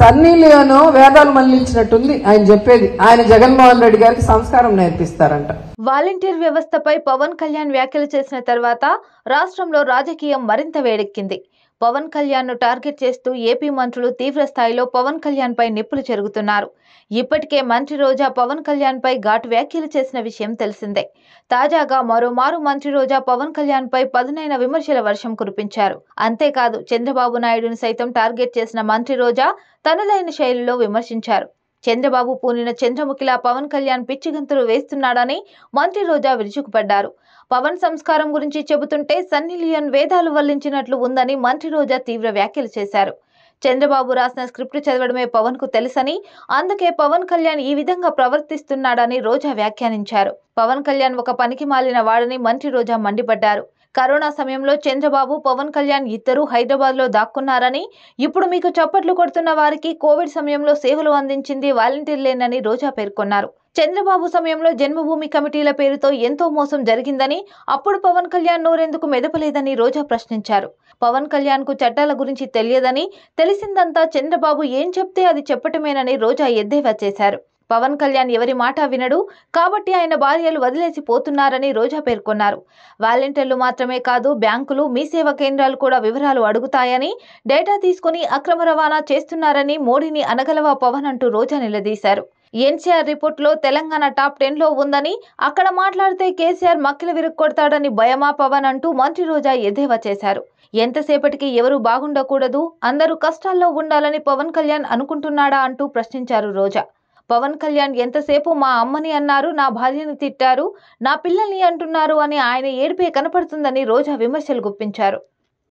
సన్నీ లియోను వేదాలు మళ్ళించినట్టుంది ఆయన చెప్పేది ఆయన జగన్మోహన్ రెడ్డి గారికి సంస్కారం నేర్పిస్తారంట వాలంటీర్ వ్యవస్థపై పవన్ కళ్యాణ్ వ్యాఖ్యలు చేసిన తర్వాత రాష్ట్రంలో రాజకీయం మరింత వేడెక్కింది పవన్ కళ్యాణ్ను టార్గెట్ చేస్తూ ఏపీ మంత్రులు తీవ్రస్థాయిలో పవన్ కళ్యాణ్పై నిప్పులు చెరుగుతున్నారు ఇప్పటికే మంత్రి రోజా పవన్ కళ్యాణ్పై ఘాటు వ్యాఖ్యలు చేసిన విషయం తెలిసిందే తాజాగా మరోమారు మంత్రి రోజా పవన్ కళ్యాణ్పై పదునైన విమర్శల వర్షం కురిపించారు అంతేకాదు చంద్రబాబు నాయుడును సైతం టార్గెట్ చేసిన మంత్రి రోజా తనదైన శైలిలో విమర్శించారు చంద్రబాబు పూనిన చంద్రముఖిలా పవన్ కళ్యాణ్ పిచ్చిగంతులు వేస్తున్నాడని మంత్రి రోజా విరుచుకుపడ్డారు పవన్ సంస్కారం గురించి చెబుతుంటే సన్నీ లియోన్ వేదాలు వల్లించినట్లు ఉందని మంత్రి రోజా తీవ్ర వ్యాఖ్యలు చేశారు చంద్రబాబు రాసిన స్క్రిప్ట్ చదవడమే పవన్ కు తెలుసని అందుకే పవన్ కళ్యాణ్ ఈ విధంగా ప్రవర్తిస్తున్నాడని రోజా వ్యాఖ్యానించారు పవన్ కళ్యాణ్ ఒక పనికి మాలిన వాడని మంత్రి రోజా మండిపడ్డారు కరోనా సమయంలో చంద్రబాబు పవన్ కళ్యాణ్ ఇద్దరూ హైదరాబాద్లో దాక్కున్నారని ఇప్పుడు మీకు చప్పట్లు కొడుతున్న వారికి కోవిడ్ సమయంలో సేవలు అందించింది లేనని రోజా పేర్కొన్నారు చంద్రబాబు సమయంలో జన్మభూమి కమిటీల పేరుతో ఎంతో మోసం జరిగిందని అప్పుడు పవన్ కళ్యాణ్ నోరెందుకు మెదపలేదని రోజా ప్రశ్నించారు పవన్ కళ్యాణ్ కు చట్టాల గురించి తెలియదని తెలిసిందంతా చంద్రబాబు ఏం చెప్తే అది చెప్పటమేనని రోజా ఎద్దేవా చేశారు పవన్ కళ్యాణ్ ఎవరి మాట వినడు కాబట్టి ఆయన భార్యలు వదిలేసి పోతున్నారని రోజా పేర్కొన్నారు వాలంటీర్లు మాత్రమే కాదు బ్యాంకులు మీ సేవ కేంద్రాలు కూడా వివరాలు అడుగుతాయని డేటా తీసుకుని అక్రమ రవాణా చేస్తున్నారని మోడీని అనగలవా పవన్ అంటూ రోజా నిలదీశారు ఎన్సీఆర్ రిపోర్ట్లో తెలంగాణ టాప్ టెన్లో ఉందని అక్కడ మాట్లాడితే కేసీఆర్ మక్కిలు విరుక్కొడతాడని భయమా పవన్ అంటూ మంత్రి రోజా ఎద్దేవా చేశారు ఎంతసేపటికి ఎవరు బాగుండకూడదు అందరూ కష్టాల్లో ఉండాలని పవన్ కళ్యాణ్ అనుకుంటున్నాడా అంటూ ప్రశ్నించారు రోజా పవన్ కళ్యాణ్ ఎంతసేపు మా అమ్మని అన్నారు నా భార్యను తిట్టారు నా పిల్లల్ని అంటున్నారు అని ఆయన ఏడుపే కనపడుతుందని రోజా విమర్శలు గుప్పించారు